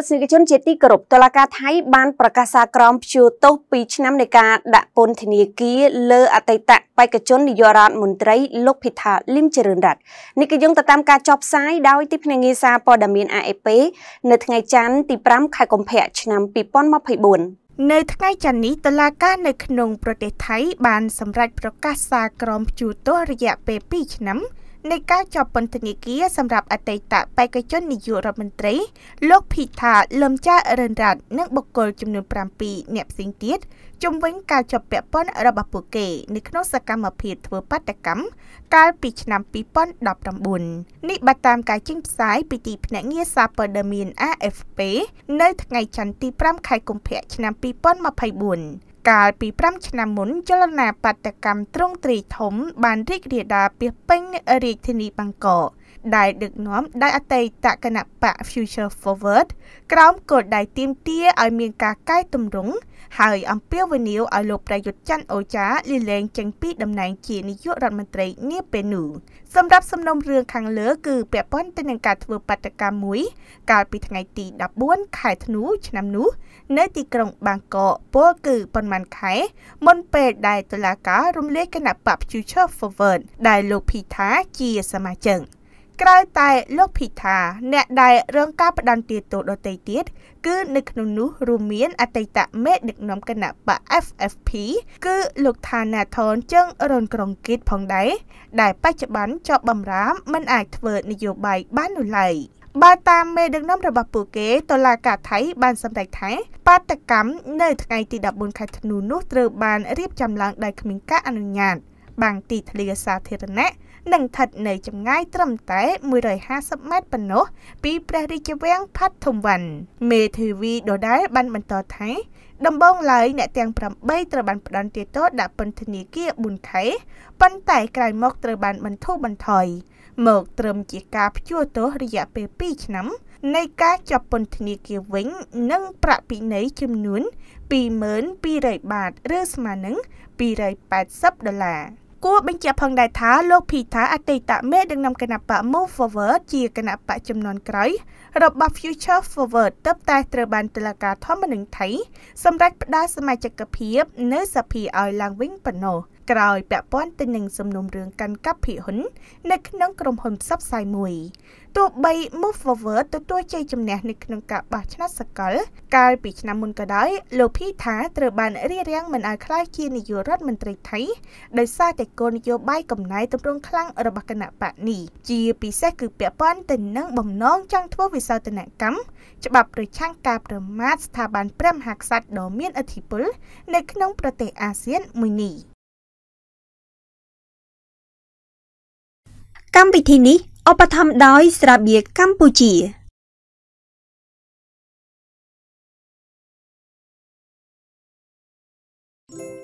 ទស្សនិកជនជាទីគោរពតុលាការថៃ បានប្រកាសសារក្រមព្យួរទោស2ឆ្នាំនៃការដាក់ពន្ធនាគារលើអតីតបេក្ខជននាយករដ្ឋមន្ត្រី លោកភីថាលឹមជរឿនរតនេះគឺយោងទៅតាមការចុះផ្សាយដោយទីភ្នាក់ងារសារព័ត៌មាន AFP នៅថ្ងៃច័ន្ទទី5ខែកុម្ភៈឆ្នាំ2024នៅថ្ងៃច័ន្ទនេះតឡាការនៅក្នុងប្រទេសថៃបានសម្រេចប្រកាសសារក្រមព្យួរទោសរយៈពេល2ឆ្នាំនៃការចប់ពន្ធនាគារសម្រាប់អតីតបេក្ខជននាយករដ្ឋមន្ត្រីលោកភីថាលឹមចារិនរ៉ាត់និងបុគ្គលចំនួន7អ្នកផ្សេងទៀតជំវិញការជាប់ពាក់ព័ន្ធរបស់ពួកគេនៅក្នុងសកម្មភាពធ្វើបាតកម្មកាលពីឆ្នាំ2019នេះបើតាមការចេញផ្សាយពីទីភ្នាក់ងារសារព័ត៌មាន AFP នៅថ្ងៃច័ន្ទទី5ខែកុម្ភៈឆ្នាំ2024កាលពី5ឆ្នាំមុនចលនាបាតកម្មទ្រង់ទ្រីធំ បានរីករាលដាលពាសពេញរាជធានីបាងកកដែលដឹកនាំដោយអតីតគណៈបក Future Forward ក្រោមគោលដៅទៀមទាឲ្យមានការកែតម្រង់ហើយអំពាវនាវឲ្យលោកប្រយុទ្ធច័ន្ទអូចាលាលែងចេញពីតំណែងជានាយករដ្ឋមន្ត្រីនាពេលនោះសម្រាប់សំណុំរឿងខាងលើគឺពាក់ព័ន្ធទៅនឹងការធ្វើបាតកម្មមួយ កាលពីថ្ងៃទី14ខែធ្នូឆ្នាំនោះនៅទីក្រុង បាងកកពលគឺប៉ុន្មានខែមុនពេលដែលតុលាការរំលាយគណៈបព្វ Future Forward ដែលលោកភីថាជាសមាជិកក្រៅតែលោកភីថាអ្នកដែលរងការផ្ដន្ទាទោសដទៃទៀតគឺនៅក្នុងនោះរួមមានអតីតមេដឹកនាំគណៈបក FFP គឺលោកថាណាថនជើងរុនក្រុងគិតផងដែរដែលបច្ចុប្បន្នជាប់បម្រាមមិនអាចធ្វើនយោបាយបាននោះឡើយបើតាមមេដឹកនាំរបស់ពួកគេតុលាការថៃបានសម្រេចថាបាតកម្មនៅថ្ងៃទី14ខែធ្នូនោះត្រូវបានរៀបចំឡើងដោយគ្មានការអនុញ្ញាតបាំងទីធ្លាសាធារណៈនិងស្ថិតនៅចម្ងាយត្រឹមតែ150ម៉ែត្រប៉ុណ្ណោះ ពីព្រះរាជវាំងផាត់ធំវ៉ាន់មេធាវីដដែលបានបន្តថាដំបងឡើយអ្នកទាំង8ត្រូវបានផ្ដន្ទាទោសដាក់ពន្ធនាគារ4ខែប៉ុន្តែក្រោយមកត្រូវបានបន្ធូរបន្ថយមកត្រឹមជាការព្យួរទោសរយៈពេល2ឆ្នាំនៃការចាប់ពន្ធនាគារវិញនិងប្រាក់ពិន័យចំនួន22,200បាតឬស្មើនឹង280ដុល្លារ។គួរបញ្ជាក់ផងដែរថាលោកភីថាអតីតមេដឹកនាំគណបក Move Forward ជាគណបកចំនួនក្រោយ របស់ Future Forward ទៅតែត្រូវបានតុលាការធម្មនុញ្ញថៃសម្រេចផ្ដល់សមាជិកភាពនៅសភាឲ្យឡើងវិញប៉ុណ្ណោះ។ក្រោយពាក់ព័ន្ធទៅនឹងសំណុំរឿងកាន់កាប់ភិហ៊ុន នៅក្នុងក្រុមហ៊ុនផ្សព្វផ្សាយមួយទោះបី Move Forward ទទួលជ័យជំនះនៅក្នុងការបោះឆ្នោតសកល កាលពីឆ្នាំមុនក៏ដោយ លោកភីថាត្រូវបានរៀបរៀងមិនឲ្យខ្លាយជានាយករដ្ឋមន្ត្រីថៃដោយសារតែគោលនយោបាយកំណែទម្រង់ខ្លាំងរបស់គណៈបកនេះជាពិសេសគឺពាក់ព័ន្ធទៅនឹងបំណងចង់ធ្វើវិសោធនកម្មច្បាប់ប្រឆាំងការប្រមាថស្ថាប័នព្រះមហាក្សត្រដ៏មានឥទ្ធិពលនៅក្នុងប្រទេសអាស៊ានមួយនេះ។កម្មវិធីនេះឧបត្ថម្ភដោយ ស្រាបៀរកម្ពុជា